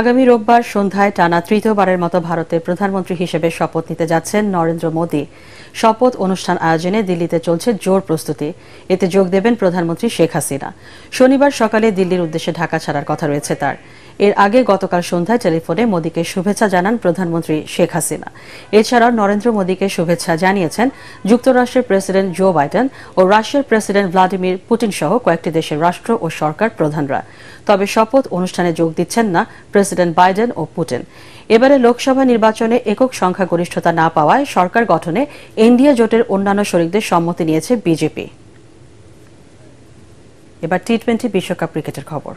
আগামী রোববার সন্ধ্যায় টানা তৃতীয়বারের মতো ভারতের প্রধানমন্ত্রী হিসেবে শপথ নিতে যাচ্ছেন নরেন্দ্র মোদী শপথ অনুষ্ঠান আয়োজনে দিল্লিতে চলছে জোর প্রস্তুতি এতে যোগ দেবেন প্রধানমন্ত্রী শেখ হাসিনা শনিবার সকালে দিল্লির উদ্দেশ্যে ঢাকা ছাড়ার কথা রয়েছে তার এর আগে গতকাল সন্ধ্যায় টেলিফোনে মোদীকে শুভেচ্ছা জানান প্রধানমন্ত্রী শেখ হাসিনা এছাড়াও নরেন্দ্র মোদীকে শুভেচ্ছা জানিয়েছেন যুক্তরাষ্ট্রের প্রেসিডেন্ট জো বাইডেন ও রাশিয়ার প্রেসিডেন্ট ভ্লাদিমির পুটিন সহ কয়েকটি দেশের রাষ্ট্র ও সরকার প্রধানরা তবে শপথ অনুষ্ঠানে যোগ দিচ্ছেন না প্রেসিডেন্ট বাইডেন ও পুটিন এবারে লোকসভা নির্বাচনে একক সংখ্যাগরিষ্ঠতা না পাওয়ায় সরকার গঠনে এনডিএ জোটের অন্যান্য শরিকদের সম্মতি নিয়েছে বিজেপি এবার টি টোয়েন্টি বিশ্বকাপ ক্রিকেটের খবর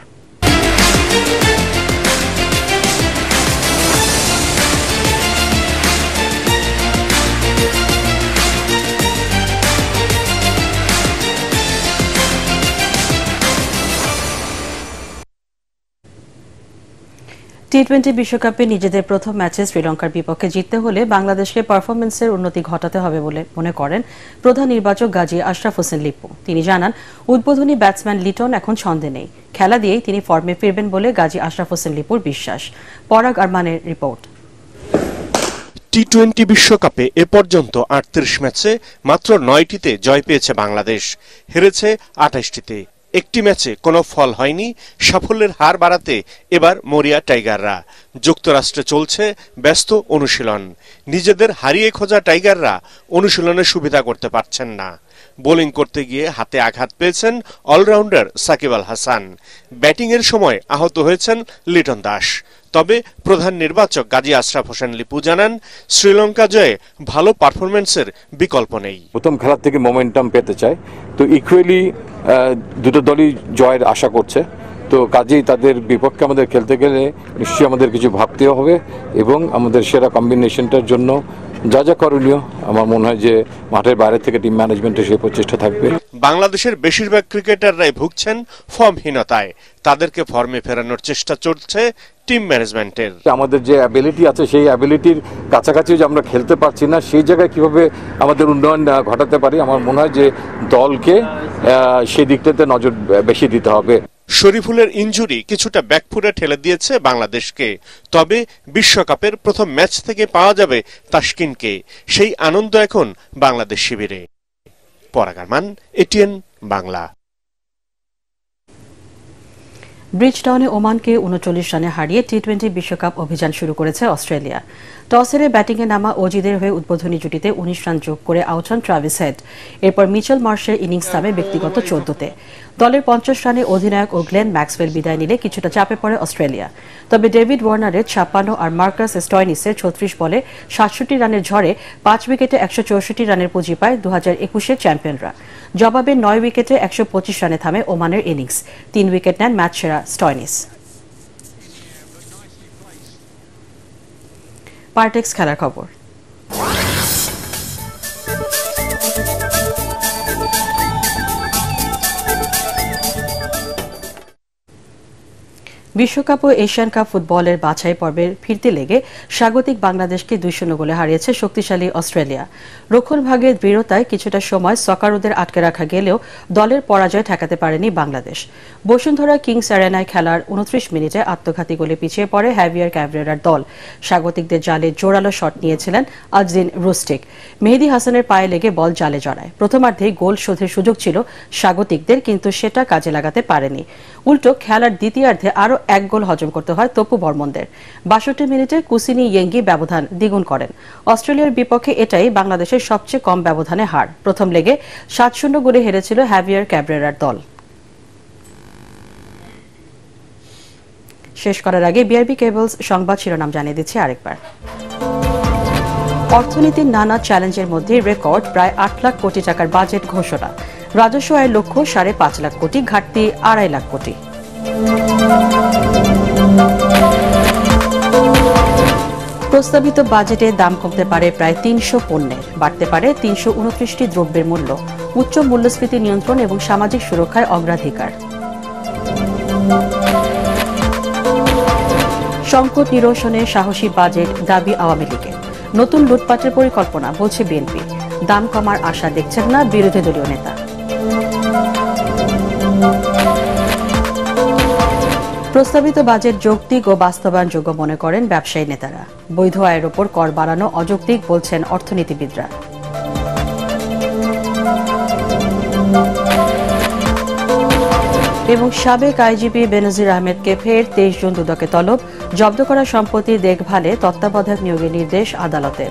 টি টোয়েন্টি বিশ্বকাপে নিজেদের প্রথম ম্যাচে শ্রীলঙ্কার বিপক্ষে জিততে হলে বাংলাদেশকে পারফরমেন্সের উন্নতি ঘটাতে হবে বলে মনে করেন প্রধান নির্বাচক গাজী আশরাফ হোসেন লিপু তিনি জানান উদ্বোধনী ব্যাটসম্যান লিটন এখন ছন্দে নেই খেলা দিয়েই তিনি ফর্মে ফিরবেন বলে গাজী আশরাফ হোসেন লিপুর বিশ্বাস পরাগ আরমানের রিপোর্ট টি টোয়েন্টি বিশ্বকাপে এ পর্যন্ত আটত্রিশ ম্যাচে মাত্র নয়টিতে জয় পেয়েছে বাংলাদেশ হেরেছে আঠাশটিতে একটি ম্যাচে কোনো ফল হয়নি সাফল্যের হার বাড়াতে এবার মরিয়া টাইগাররা যুক্তরাষ্ট্রে চলছে ব্যস্ত অনুশীলন নিজেদের হারিয়ে খোঁজা টাইগাররা অনুশীলনের সুবিধা করতে পারছেন না বোলিং করতে গিয়ে হাতে আঘাত পেয়েছেন অলরাউন্ডার সাকিব আল হাসান ব্যাটিংয়ের সময় আহত হয়েছেন লিটন দাস তবে প্রধান নির্বাচক গাজী আশরাফ হোসেন লিপু জানান শ্রীলঙ্কা জয়ে ভালো পারফরমেন্সের বিকল্প নেই প্রথম খেলার থেকে মোমেন্টাম পেতে চায় তো ইকুয়ালি দুটো দলই জয়ের আশা করছে তো কাজেই তাদের বিপক্ষে আমাদের খেলতে গেলে নিশ্চয়ই আমাদের কিছু ভাবতেও হবে এবং আমাদের সেরা কম্বিনেশনটার জন্য যা যা করণীয় আমার মনে হয় যে মাঠের বাইরে থেকে টিম ম্যানেজমেন্টের সেই প্রচেষ্টা থাকবে বাংলাদেশের বেশিরভাগ ক্রিকেটাররাই ভুগছেন ফর্মহীনতায় তাদেরকে ফর্মে ফেরানোর চেষ্টা চলছে টিম ম্যানেজমেন্টের আমাদের যে অ্যাবিলিটি আছে সেই অ্যাবিলিটির কাছাকাছি যে আমরা খেলতে পারছি না সেই জায়গায় কিভাবে আমাদের উন্নয়ন ঘটাতে পারি আমার মনে হয় যে দলকে সেই দিকটাতে নজর বেশি দিতে হবে শরীফুলের ইঞ্জুরি কিছুটা ব্যাকফুরে ঠেলে দিয়েছে বাংলাদেশকে তবে বিশ্বকাপের প্রথম ম্যাচ থেকে পাওয়া যাবে তাস্কিনকে সেই আনন্দ এখন বাংলাদেশ শিবিরে পরাগারমান এটিএন বাংলা ব্রিজটাউনে ওমানকে উনচল্লিশ রানে হারিয়ে টি টোয়েন্টি বিশ্বকাপ অভিযান শুরু করেছে অস্ট্রেলিয়া টস ব্যাটিংয়ে নামা অজিদের হয়ে উদ্বোধনী জুটিতে উনিশ রান যোগ করে আউট হন ট্রাভিস হেড এরপর মিচেল মার্শের ইনিংস নামে ব্যক্তিগত চোদ্দতে দলের পঞ্চাশ রানে অধিনায়ক ও গ্লেন ম্যাক্সওয়েল বিদায় নিলে কিছুটা চাপে পড়ে অস্ট্রেলিয়া তবে ডেভিড ওয়ার্নারের ছাপ্পান্ন আর মার্কাস স্টয়নিসের ছত্রিশ বলে সাতষট্টি রানের ঝড়ে পাঁচ উইকেটে একশো চৌষট্টি রানের পুঁজি পায় দু হাজার একুশের চ্যাম্পিয়নরা জবাবে নয় উইকেটে একশো পঁচিশ রানে থামে ওমানের ইনিংস তিন উইকেট নেন ম্যাচ সেরা স্টয়নিস পার্টেক্স খেলার খবর বিশ্বকাপ ও এশিয়ান কাপ ফুটবলের বাছাই পর্বের ফিরতে লেগে স্বাগতিক বাংলাদেশকে দুই শূন্য গোলে হারিয়েছে শক্তিশালী অস্ট্রেলিয়া রক্ষণ ভাগের দৃঢ়তায় কিছুটা সময় সকারুদের আটকে রাখা গেলেও দলের পরাজয় ঠেকাতে পারেনি বাংলাদেশ বসুন্ধরা কিংস অ্যারেনায় খেলার উনত্রিশ মিনিটে আত্মঘাতী গোলে পিছিয়ে পড়ে হ্যাভিয়ার ক্যাভরেরার দল স্বাগতিকদের জালে জোরালো শট নিয়েছিলেন আজদিন রুস্টিক মেহেদি হাসানের পায়ে লেগে বল জালে জড়ায় প্রথমার্ধে গোল শোধের সুযোগ ছিল স্বাগতিকদের কিন্তু সেটা কাজে লাগাতে পারেনি উল্টো খেলার দ্বিতীয়ার্ধে আরও এক গোল হজম করতে হয় তপু বর্মনদের বাষট্টি মিনিটে কুসিনি ইয়েঙ্গি ব্যবধান দ্বিগুণ করেন অস্ট্রেলিয়ার বিপক্ষে এটাই বাংলাদেশের সবচেয়ে কম ব্যবধানে হার প্রথম লেগে সাত শূন্য গোলে হেরেছিল হ্যাভিয়ার ক্যাব্রেরার দল শেষ করার আগে বিআরবি কেবলস সংবাদ শিরোনাম জানিয়ে দিচ্ছে আরেকবার অর্থনীতির নানা চ্যালেঞ্জের মধ্যে রেকর্ড প্রায় আট লাখ কোটি টাকার বাজেট ঘোষণা রাজস্ব আয়ের লক্ষ্য সাড়ে পাঁচ লাখ কোটি ঘাটতি আড়াই লাখ কোটি প্রস্তাবিত বাজেটে দাম কমতে পারে প্রায় তিনশো পণ্যের বাড়তে পারে তিনশো উনত্রিশটি দ্রব্যের মূল্য উচ্চ মূল্যস্ফীতি নিয়ন্ত্রণ এবং সামাজিক সুরক্ষায় অগ্রাধিকার সংকট নিরসনে সাহসী বাজেট দাবি আওয়ামী লীগের নতুন লুটপাটের পরিকল্পনা বলছে বিএনপি দাম কমার আশা দেখছেন না বিরোধী দলীয় নেতা প্রস্তাবিত বাজেট যৌক্তিক ও বাস্তবায়নযোগ্য মনে করেন ব্যবসায়ী নেতারা বৈধ আয়ের ওপর কর বাড়ানো অযৌক্তিক বলছেন অর্থনীতিবিদরা এবং সাবেক আইজিপি বেনজির আহমেদকে ফের তেইশ জুন দুদকে তলব জব্দ করা সম্পত্তি দেখভালে তত্ত্বাবধায়ক নিয়োগের নির্দেশ আদালতের